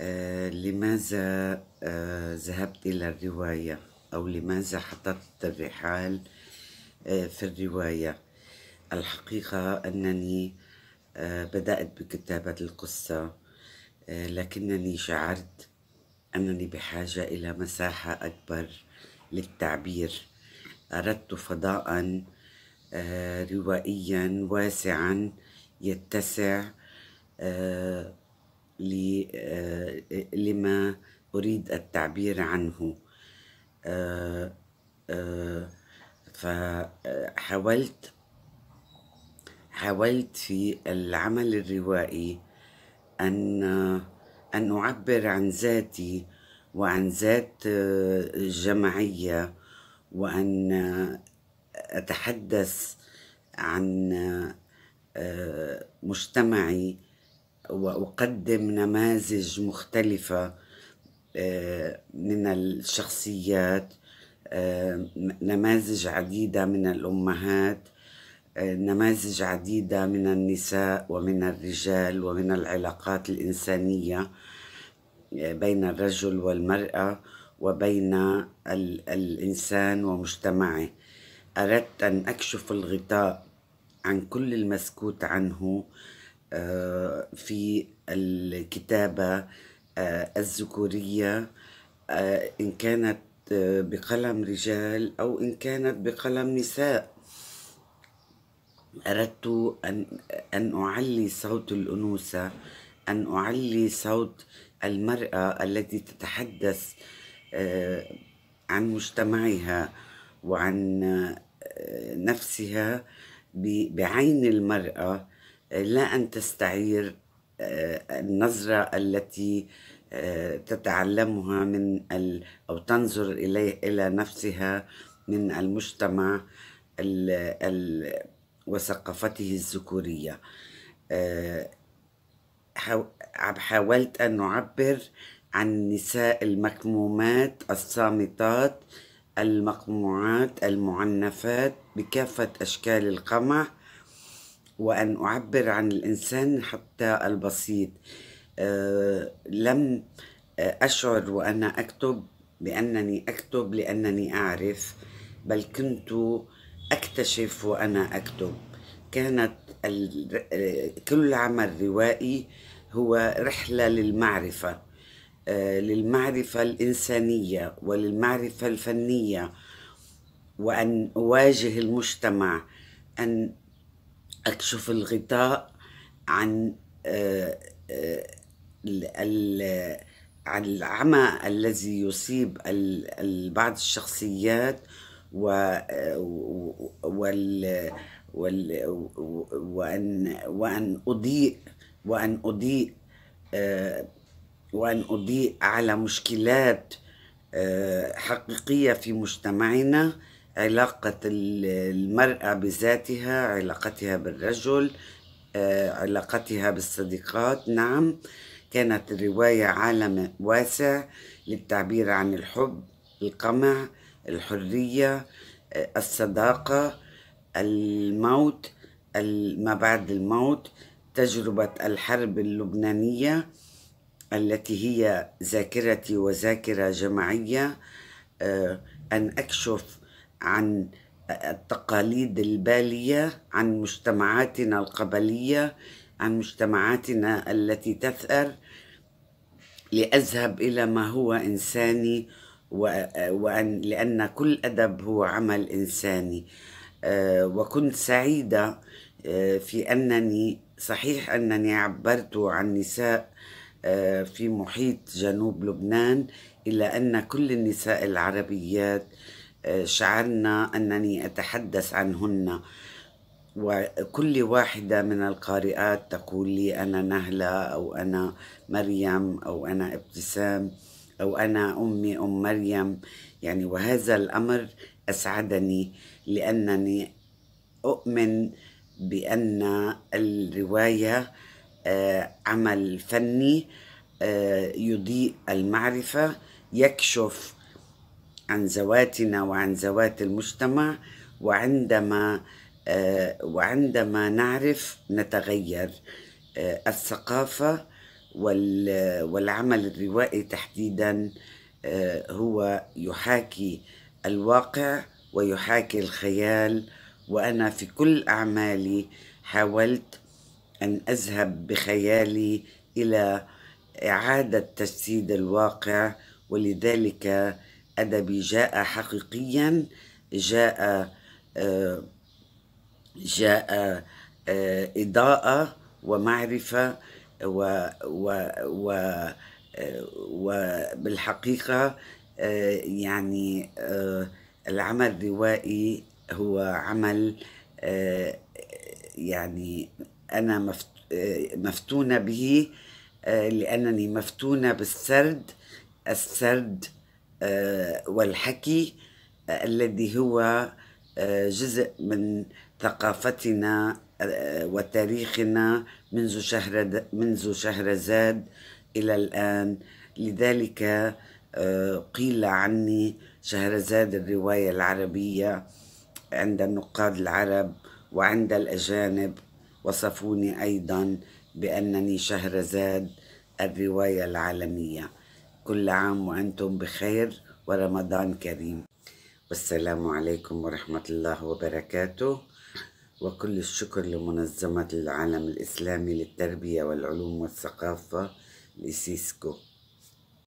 آه، لماذا آه، ذهبت إلى الرواية أو لماذا حطت الرحال آه، في الرواية الحقيقة أنني بدأت بكتابة القصة لكنني شعرت أنني بحاجة إلى مساحة أكبر للتعبير أردت فضاء روائيا واسعا يتسع آه، لما أريد التعبير عنه آه، آه، فحاولت حاولت في العمل الروائي أن أن أعبر عن ذاتي وعن ذات الجمعية وأن أتحدث عن مجتمعي وأقدم نماذج مختلفة آه، من الشخصيات آه، نماذج عديدة من الأمهات آه، نماذج عديدة من النساء ومن الرجال ومن العلاقات الإنسانية بين الرجل والمرأة وبين الإنسان ومجتمعه أردت أن أكشف الغطاء عن كل المسكوت عنه في الكتابة آه، الذكورية آه، إن كانت آه، بقلم رجال أو إن كانت بقلم نساء أردت أن, أن أعلي صوت الأنوثة أن أعلي صوت المرأة التي تتحدث عن مجتمعها وعن نفسها بعين المرأة لا أن تستعير آه، النظرة التي آه، تتعلمها من ال أو تنظر إليه إلى نفسها من المجتمع ال ال وثقافته الذكورية آه، حاولت أن أعبر عن النساء المكمومات الصامتات المقموعات المعنفات بكافة أشكال القمع وأن أعبر عن الإنسان حتى البسيط آه، لم آه، أشعر وأنا أكتب بأنني أكتب لأنني أعرف بل كنت أكتشف وأنا أكتب كانت آه، كل عمل روائي هو رحلة للمعرفة للمعرفة الإنسانية وللمعرفة الفنية وأن أواجه المجتمع أن أكشف الغطاء عن آه، آه، عن العمى الذي يصيب بعض الشخصيات آه، وال وال وأن وأن أضيء وأن أضيء وأن أضيء على مشكلات حقيقية في مجتمعنا علاقة المرأة بذاتها علاقتها بالرجل آه، علاقتها بالصديقات نعم كانت الرواية عالم واسع للتعبير عن الحب القمع الحرية آه، الصداقة الموت ما بعد الموت تجربة الحرب اللبنانية التي هي ذاكرتي وذاكرة جماعية آه، أن أكشف عن التقاليد البالية عن مجتمعاتنا القبلية عن مجتمعاتنا التي تثأر لأذهب إلى ما هو إنساني وأن لأن كل أدب هو عمل إنساني آه، وكنت سعيدة آه، في أنني صحيح أنني عبرت عن نساء آه، في محيط جنوب لبنان إلا أن كل النساء العربيات شعرنا أنني أتحدث عنهن وكل واحدة من القارئات تقول لي أنا نهلة أو أنا مريم أو أنا ابتسام أو أنا أمي أم مريم يعني وهذا الأمر أسعدني لأنني أؤمن بأن الرواية آه، عمل فني آه، يضيء المعرفة يكشف عن ذواتنا وعن ذوات المجتمع وعندما آه، وعندما نعرف نتغير آه، الثقافة والعمل الروائي تحديدا آه، هو يحاكي الواقع ويحاكي الخيال وأنا في كل أعمالي حاولت أن أذهب بخيالي إلى إعادة تجسيد الواقع ولذلك أدبي جاء حقيقيا جاء آه، جاء آه، إضاءة ومعرفة و, و, و آه، وبالحقيقة يعني العمل الروائي هو عمل يعني أنا مفتونة به لأنني مفتونة بالسرد السرد آه، والحكي آه، الذي هو آه، جزء من ثقافتنا وتاريخنا منذ شهر منذ شهرزاد إلى الآن لذلك قيل عني شهرزاد الرواية العربية عند النقاد العرب وعند الأجانب وصفوني أيضا بأنني شهرزاد الرواية العالمية كل عام وأنتم بخير ورمضان كريم والسلام عليكم ورحمة الله وبركاته وكل الشكر لمنظمة العالم الإسلامي للتربية والعلوم والثقافة لسيسكو